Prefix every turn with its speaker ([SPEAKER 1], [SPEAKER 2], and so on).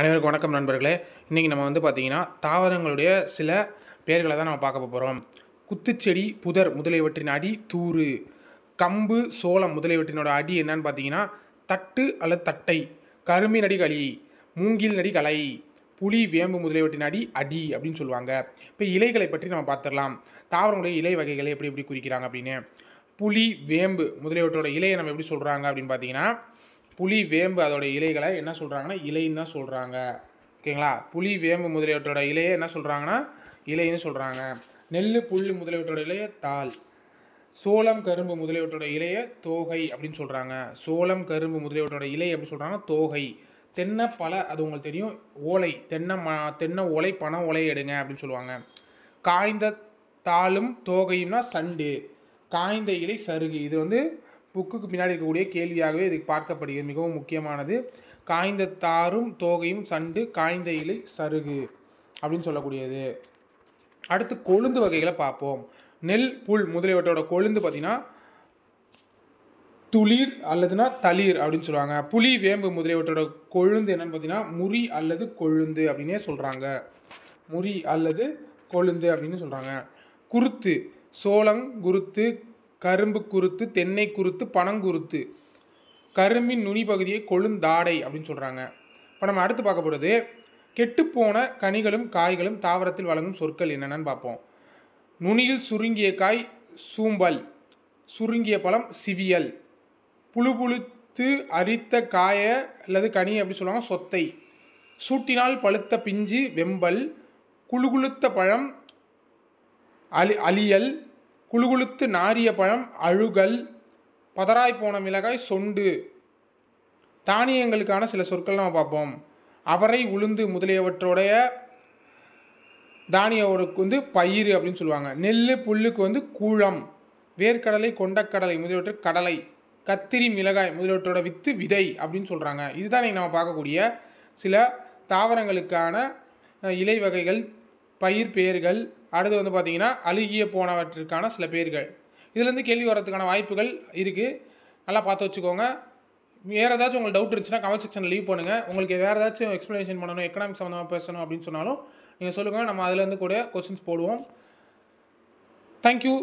[SPEAKER 1] அனைவருக்கும் வணக்கம் நண்பர்களே இன்றைக்கி நம்ம வந்து பார்த்திங்கன்னா தாவரங்களுடைய சில பேர்களை தான் நம்ம பார்க்க போகிறோம் குத்துச்செடி புதர் முதலியவற்றின் அடி தூறு கம்பு சோளம் முதலியவற்றினோட அடி என்னன்னு பார்த்தீங்கன்னா தட்டு அல்லது தட்டை கரும்பி நடி களி மூங்கில் நடி கலை புளி வேம்பு முதலியவற்றின் அடி அடி அப்படின்னு சொல்லுவாங்க இப்போ இலைகளை பற்றி நம்ம பார்த்துடலாம் தாவரங்களுடைய இலை வகைகளை எப்படி எப்படி குறிக்கிறாங்க அப்படின்னு புளி வேம்பு முதலியவற்றோட இலையை நம்ம எப்படி சொல்கிறாங்க அப்படின்னு பார்த்தீங்கன்னா புலி வேம்பு அதோட இலைகளை என்ன சொல்கிறாங்கன்னா இலைன்னு தான் சொல்கிறாங்க ஓகேங்களா புலி வேம்பு முதலியவற்றோட இலையை என்ன சொல்கிறாங்கன்னா இலைன்னு சொல்கிறாங்க நெல் புல் முதலியவற்றோட இலையை தாள் சோளம் கரும்பு முதலியவற்றோட இலையை தோகை அப்படின்னு சொல்கிறாங்க சோளம் கரும்பு முதலியவற்றோட இலை அப்படின்னு சொல்கிறாங்க தோகை தென்னை பல அது உங்களுக்கு தெரியும் ஓலை தென்னை ம தென்னை ஓலை பண ஓலை எடுங்க அப்படின்னு சொல்லுவாங்க காய்ந்த தாளும் தோகையும்னா சண்டு காய்ந்த இலை சருகு இது வந்து புக்குக்கு பின்னாடி இருக்கக்கூடிய கேள்வியாகவே இது பார்க்கப்படுகிறது மிகவும் முக்கியமானது காய்ந்த தாரும் தோகையும் சண்டு காய்ந்த இலை சருகு அப்படின்னு சொல்லக்கூடியது அடுத்து கொழுந்து வகைகளை பார்ப்போம் நெல் புல் முதலியவற்றோட கொழுந்து பார்த்தீங்கன்னா துளிர் அல்லதுனா தளிர் அப்படின்னு சொல்லுவாங்க புலி வேம்பு முதலியவற்றோட கொழுந்து என்னென்னு பார்த்தீங்கன்னா முறி அல்லது கொழுந்து அப்படின்னே சொல்கிறாங்க முறி அல்லது கொழுந்து அப்படின்னு சொல்கிறாங்க குருத்து சோளம் குருத்து கரும்பு குருத்து தென்னை குருத்து பனங்குருத்து கரும்பின் நுனி பகுதியை கொழுந்தாடை அப்படின்னு சொல்கிறாங்க இப்போ நம்ம அடுத்து பார்க்க போகிறது கெட்டுப்போன கனிகளும் காய்களும் தாவரத்தில் வழங்கும் சொற்கள் என்னென்னு பார்ப்போம் நுனியில் சுருங்கிய காய் சூம்பல் சுருங்கிய பழம் சிவியல் புழு புழுத்து அரித்த காய அல்லது கனி அப்படி சொல்லுவாங்க சொத்தை சூட்டினால் பழுத்த பிஞ்சு வெம்பல் குழுகுளுத்த பழம் அலி அழியல் குழுகுழுத்து நாரிய பழம் அழுகல் பதராய் போன மிளகாய் சொண்டு தானியங்களுக்கான சில சொற்கள் நம்ம பார்ப்போம் அவரை உளுந்து முதலியவற்றோடைய தானியவருக்கு வந்து பயிர் அப்படின்னு சொல்லுவாங்க நெல் புல்லுக்கு வந்து கூழம் வேர்க்கடலை கொண்டக்கடலை முதலியவற்றை கடலை கத்திரி மிளகாய் முதலியவற்றோட வித்து விதை அப்படின்னு சொல்கிறாங்க இதுதான் இன்றைக்கி நம்ம பார்க்கக்கூடிய சில தாவரங்களுக்கான இலை வகைகள் பயிர் பெயர்கள் அடுத்து வந்து பார்த்திங்கன்னா அழுகிய போனவற்றிற்கான சில பேர்கள் இதுலேருந்து கேள்வி வர்றதுக்கான வாய்ப்புகள் இருக்குது நல்லா பார்த்து வச்சுக்கோங்க வேறு ஏதாச்சும் உங்களுக்கு டவுட் இருந்துச்சுன்னா கமெண்ட் செக்ஷனில் லீவ் பண்ணுங்கள் உங்களுக்கு வேறு ஏதாச்சும் எக்ஸ்ப்ளனேஷன் பண்ணணும் எக்கனாமிக் சம்மந்தமாக பேசணும் அப்படின்னு சொன்னாலும் நீங்கள் சொல்லுங்கள் நம்ம அதுலேருந்து கூட கொஸ்டின்ஸ் போடுவோம் தேங்க்யூ